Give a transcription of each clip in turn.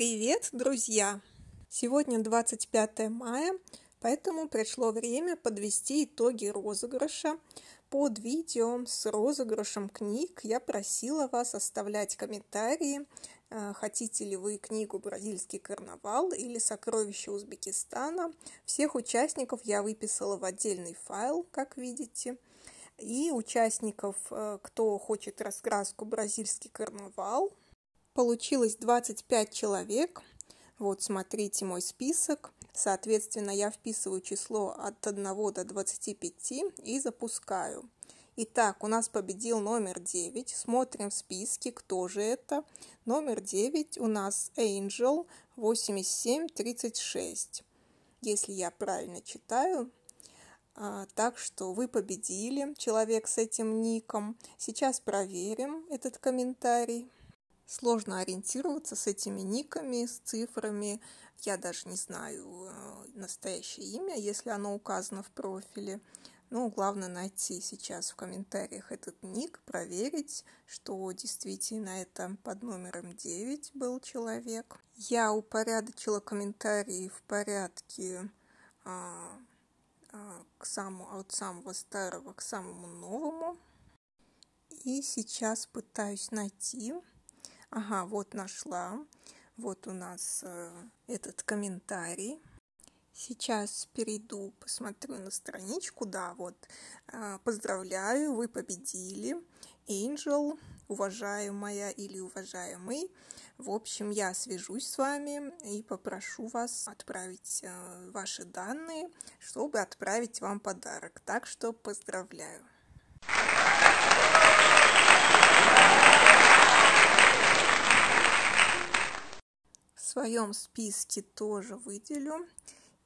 Привет, друзья! Сегодня 25 мая, поэтому пришло время подвести итоги розыгрыша. Под видео с розыгрышем книг я просила вас оставлять комментарии, э, хотите ли вы книгу «Бразильский карнавал» или «Сокровища Узбекистана». Всех участников я выписала в отдельный файл, как видите. И участников, э, кто хочет раскраску «Бразильский карнавал», Получилось 25 человек. Вот, смотрите мой список. Соответственно, я вписываю число от 1 до 25 и запускаю. Итак, у нас победил номер 9. Смотрим в списке, кто же это. Номер 9 у нас Angel 8736. Если я правильно читаю, а, так что вы победили, человек с этим ником. Сейчас проверим этот комментарий сложно ориентироваться с этими никами, с цифрами. Я даже не знаю э, настоящее имя, если оно указано в профиле. Ну, главное найти сейчас в комментариях этот ник, проверить, что действительно это под номером 9 был человек. Я упорядочила комментарии в порядке а, а, к самому, от самого старого к самому новому. И сейчас пытаюсь найти Ага, вот нашла. Вот у нас э, этот комментарий. Сейчас перейду, посмотрю на страничку. Да, вот. Э, поздравляю, вы победили. Angel, уважаемая или уважаемый. В общем, я свяжусь с вами и попрошу вас отправить э, ваши данные, чтобы отправить вам подарок. Так что поздравляю. своем списке тоже выделю.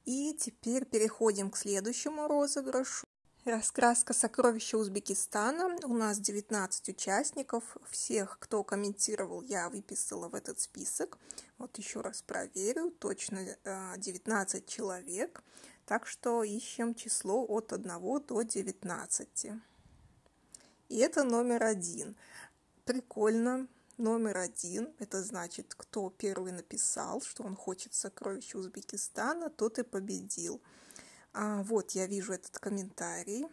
И теперь переходим к следующему розыгрышу. Раскраска сокровища Узбекистана. У нас 19 участников. Всех, кто комментировал, я выписала в этот список. Вот еще раз проверю. Точно 19 э, человек. Так что ищем число от 1 до 19. И это номер один. Прикольно. Номер один, это значит, кто первый написал, что он хочет сокровища Узбекистана, тот и победил. А, вот, я вижу этот комментарий.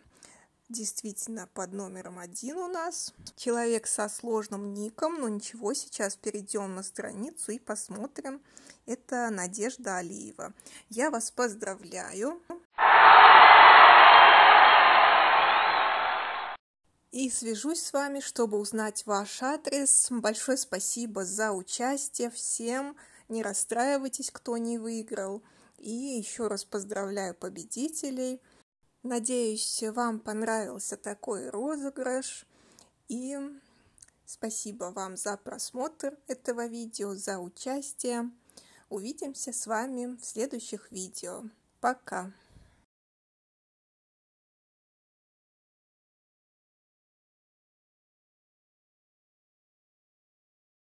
Действительно, под номером один у нас человек со сложным ником, но ничего, сейчас перейдем на страницу и посмотрим. Это Надежда Алиева. Я вас поздравляю. и свяжусь с вами, чтобы узнать ваш адрес. Большое спасибо за участие всем. Не расстраивайтесь, кто не выиграл. И еще раз поздравляю победителей. Надеюсь, вам понравился такой розыгрыш. И спасибо вам за просмотр этого видео, за участие. Увидимся с вами в следующих видео. Пока!